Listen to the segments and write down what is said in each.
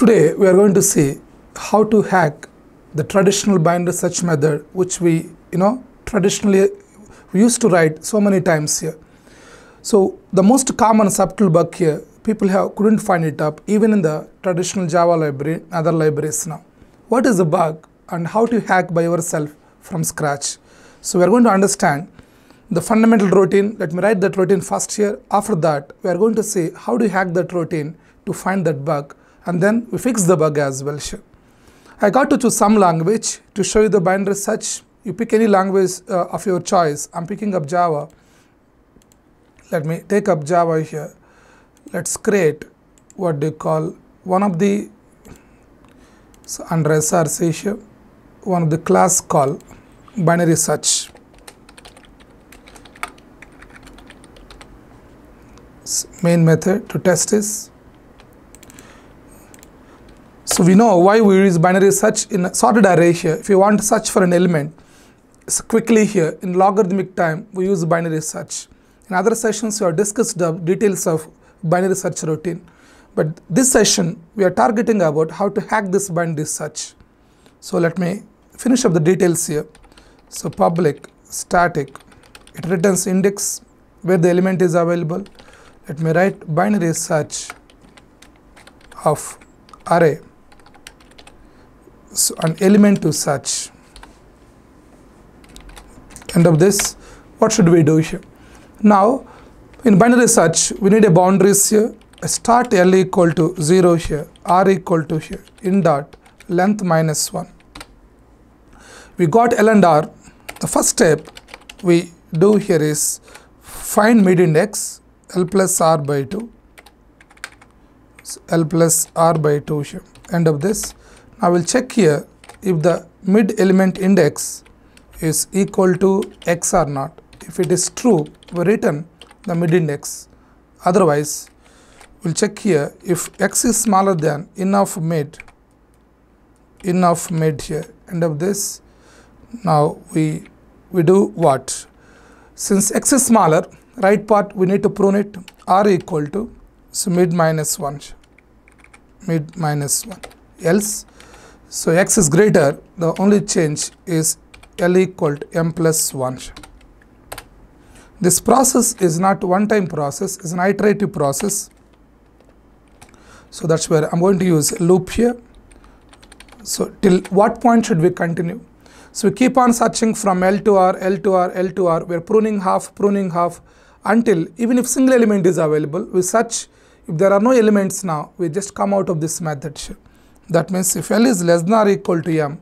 Today we are going to see how to hack the traditional binder search method which we you know traditionally we used to write so many times here. So the most common subtle bug here people have couldn't find it up even in the traditional Java library other libraries now. What is the bug and how to hack by yourself from scratch? So we are going to understand the fundamental routine. Let me write that routine first here. After that we are going to see how to hack that routine to find that bug and then we fix the bug as well. I got to choose some language to show you the binary search. You pick any language uh, of your choice. I'm picking up Java. Let me take up Java here. Let's create what do you call one of the so under SRC here, one of the class call binary search. main method to test is so we know why we use binary search in sorted array here. If you want to search for an element quickly here in logarithmic time, we use binary search. In other sessions, we have discussed the details of binary search routine. But this session, we are targeting about how to hack this binary search. So let me finish up the details here. So public static, it returns index where the element is available. Let me write binary search of array so an element to search end of this what should we do here now in binary search we need a boundaries here start l equal to 0 here r equal to here in dot length minus 1 we got l and r the first step we do here is find mid index l plus r by 2 so l plus r by 2 here end of this I will check here if the mid element index is equal to x or not. If it is true, we return the mid index. Otherwise, we'll check here if x is smaller than in of mid, in of mid here. End of this. Now we we do what? Since x is smaller, right part we need to prune it r equal to so mid minus 1 mid minus 1 else so x is greater, the only change is L equal to m plus 1. This process is not one time process, it's an iterative process. So that's where I'm going to use loop here. So till what point should we continue? So we keep on searching from L to R, L to R, L to R. We're pruning half, pruning half until even if single element is available, we search. If there are no elements now, we just come out of this method. That means if L is less than or equal to M,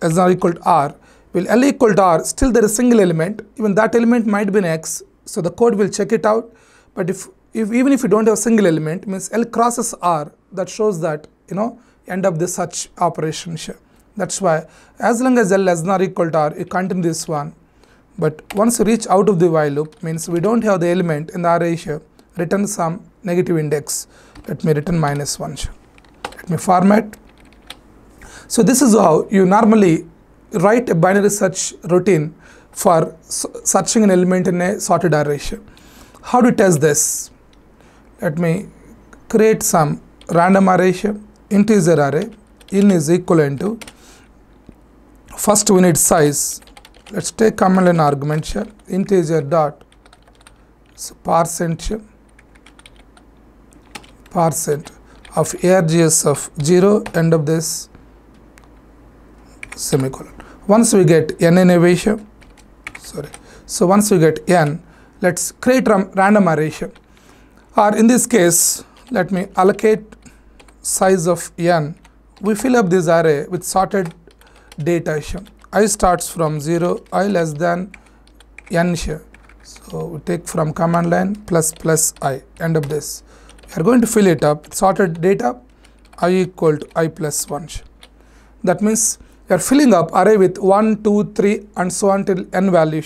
less than or equal to R, well L equal to R, still there is single element, even that element might be an X, so the code will check it out. But if, if even if you don't have single element, means L crosses R, that shows that, you know, end up this such operation here. That's why as long as L less than or equal to R, you continue this one. But once you reach out of the while loop, means we don't have the element in the array here, return some negative index. Let me return minus 1 here. Let me format. So this is how you normally write a binary search routine for searching an element in a sorted array. How do we test this? Let me create some random array, integer array, in is equal to, first we need size, let's take command line argument here, integer dot, so parse of args of 0 end of this semicolon once we get n in a ratio sorry so once we get n let's create a random ratio or in this case let me allocate size of n we fill up this array with sorted data shown i starts from 0 i less than n so we take from command line plus plus i end of this you are going to fill it up sorted data i equal to i plus 1. That means you are filling up array with 1, 2, 3 and so on till n value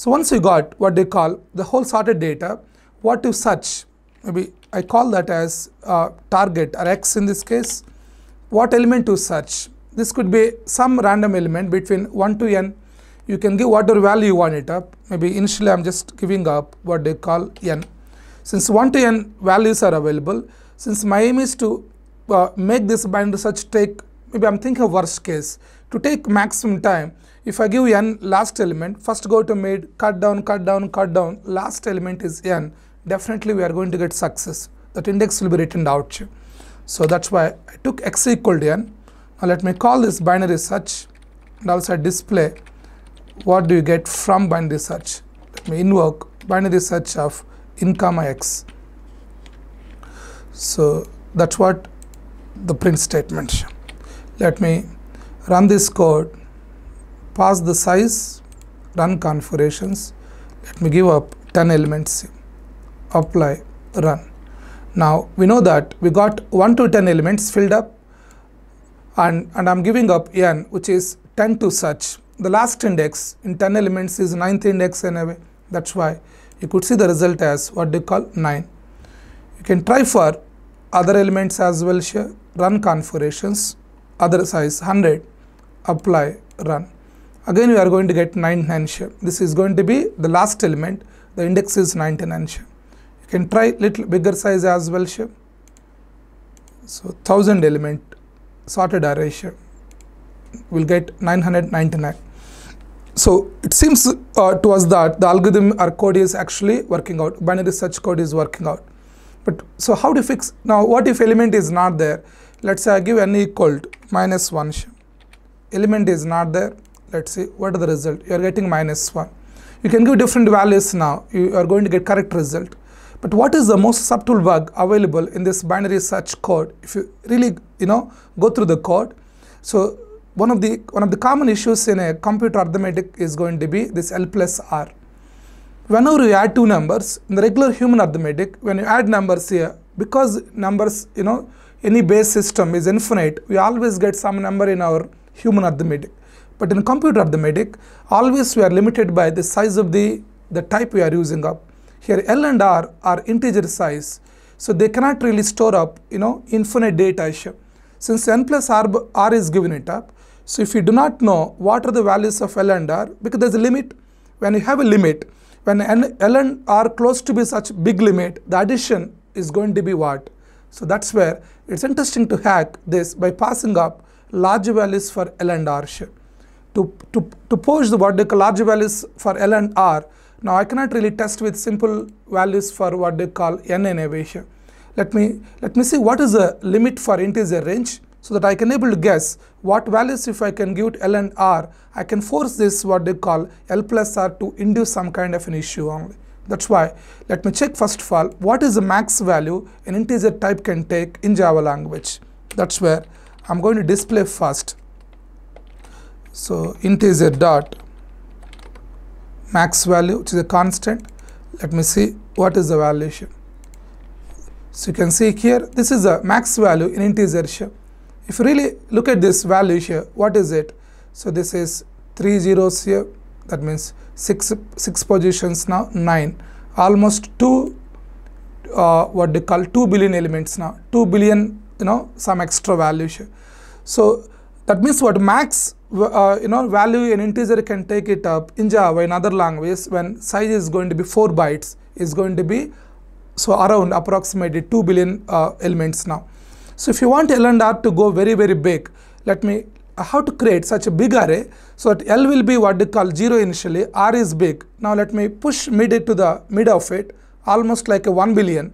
So once you got what they call the whole sorted data, what you search, maybe I call that as uh, target or x in this case, what element to search. This could be some random element between 1 to n. You can give whatever value you want it up. Maybe initially I'm just giving up what they call n since 1 to n values are available, since my aim is to uh, make this binary search take, maybe I'm thinking of worst case, to take maximum time, if I give n last element, first go to mid, cut down, cut down, cut down, last element is n, definitely we are going to get success. That index will be written out. So that's why I took x equal to n. Now let me call this binary search and also display what do you get from binary search. Let me invoke binary search of in comma x. So that's what the print statement. Let me run this code, pass the size, run configurations. Let me give up 10 elements, apply, run. Now we know that we got 1 to 10 elements filled up and, and I'm giving up n which is 10 to such. The last index in 10 elements is 9th index anyway. That's why you could see the result as what do you call 9 you can try for other elements as well run configurations other size 100 apply run again we are going to get 9 9 this is going to be the last element the index is 99 here you can try little bigger size as well so 1000 element sorted array here will get 999 so it seems uh, to us that the algorithm or code is actually working out, binary search code is working out. But so how to fix, now what if element is not there? Let's say I give n equal to minus 1, element is not there, let's see what are the result, you are getting minus 1. You can give different values now, you are going to get correct result. But what is the most subtle bug available in this binary search code? If you really, you know, go through the code, so one of the one of the common issues in a computer arithmetic is going to be this L plus R. Whenever you add two numbers, in the regular human arithmetic, when you add numbers here, because numbers, you know, any base system is infinite, we always get some number in our human arithmetic. But in computer arithmetic, always we are limited by the size of the, the type we are using up. Here L and R are integer size, so they cannot really store up, you know, infinite data. Since n plus r, r is given it up, so if you do not know what are the values of L and R, because there's a limit, when you have a limit, when n, L and R close to be such big limit, the addition is going to be what? So that's where it's interesting to hack this by passing up large values for L and R To, to, to push the what they call large values for L and R, now I cannot really test with simple values for what they call N and A ratio. Let me, let me see what is the limit for integer range so that I can able to guess what values if I can give it L and R, I can force this what they call L plus R to induce some kind of an issue only. That's why let me check first of all what is the max value an integer type can take in Java language. That's where I'm going to display first. So integer dot max value which is a constant. Let me see what is the valuation. So you can see here, this is a max value in integer shape. If you really look at this value here, what is it? So this is 3 zeros here, that means 6, six positions now, 9. Almost 2, uh, what they call 2 billion elements now, 2 billion, you know, some extra value here. So that means what max uh, you know value an integer can take it up in Java in other languages when size is going to be 4 bytes is going to be so around approximately 2 billion uh, elements now so if you want L and R to go very very big let me uh, how to create such a big array so that L will be what they call 0 initially R is big now let me push mid to the mid of it almost like a 1 billion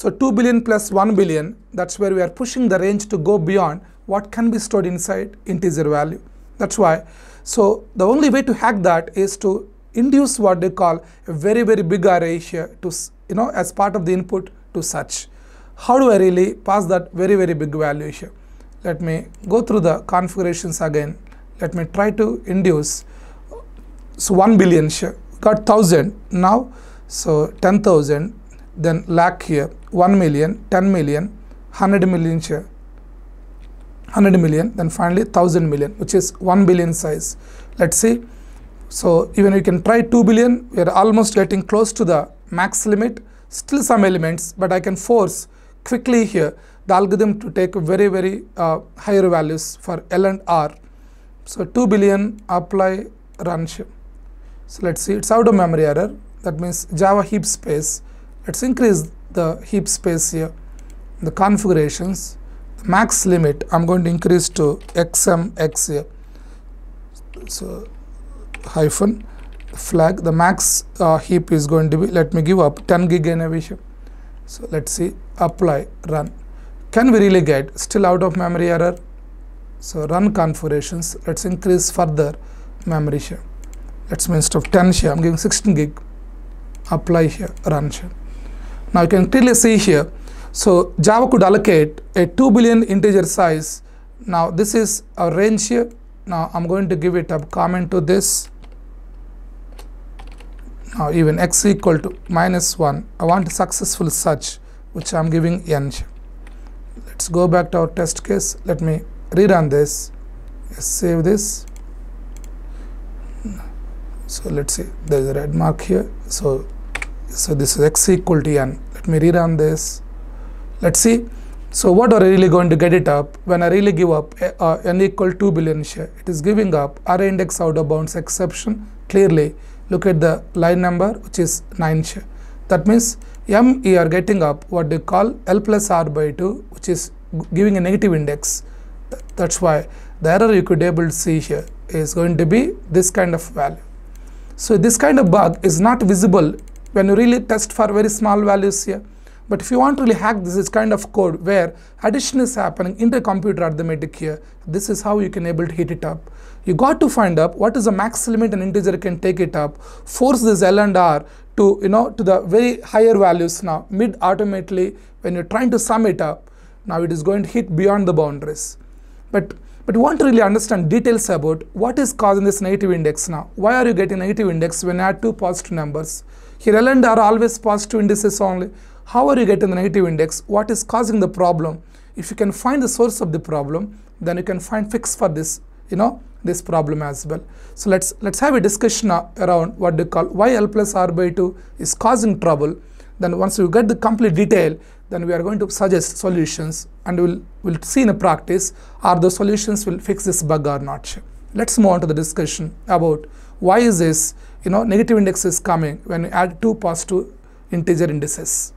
so 2 billion plus 1 billion that's where we are pushing the range to go beyond what can be stored inside integer value that's why so the only way to hack that is to induce what they call a very, very big array here to, you know, as part of the input to search. How do I really pass that very, very big value here? Let me go through the configurations again. Let me try to induce. So 1 billion share got 1000 now. So 10,000, then lakh here, 1 million, 10 million, 100 million 100 million, then finally 1000 million, which is 1 billion size. Let's see so even we can try 2 billion, we are almost getting close to the max limit, still some elements, but I can force quickly here the algorithm to take very, very uh, higher values for L and R. So 2 billion apply run shift. So let's see, it's out of memory error. That means Java heap space. Let's increase the heap space here. The configurations, the max limit, I'm going to increase to XMX here. So hyphen flag the max uh, heap is going to be let me give up 10 gig innovation so let's see apply run can we really get still out of memory error so run configurations let's increase further memory share let's mean instead of 10 share i'm giving 16 gig apply here run share now you can clearly see here so java could allocate a 2 billion integer size now this is a range here now i'm going to give it a comment to this now even x equal to minus 1 I want a successful search which I am giving n let's go back to our test case let me rerun this save this so let's see there is a red mark here so so this is x equal to n let me rerun this let's see so what are I really going to get it up when I really give up eh, uh, n equal 2 billion share it is giving up array index out of bounds exception clearly look at the line number which is 9 That means m you are getting up what they call L plus R by 2 which is giving a negative index. Th that's why the error you could able to see here is going to be this kind of value. So this kind of bug is not visible when you really test for very small values here. But if you want to really hack this, is kind of code where addition is happening in the computer arithmetic here. This is how you can able to heat it up. You got to find out what is the max limit an integer can take it up, force this L and R to, you know, to the very higher values now, mid automatically when you're trying to sum it up, now it is going to hit beyond the boundaries. But but you want to really understand details about what is causing this negative index now. Why are you getting negative index when you add two positive numbers? Here L and R always positive indices only how are you getting the negative index, what is causing the problem. If you can find the source of the problem, then you can find fix for this, you know, this problem as well. So let's let's have a discussion around what they call why L plus R by 2 is causing trouble. Then once you get the complete detail, then we are going to suggest solutions and we'll, we'll see in a practice are the solutions will fix this bug or not. Let's move on to the discussion about why is this, you know, negative index is coming when you add two plus two integer indices.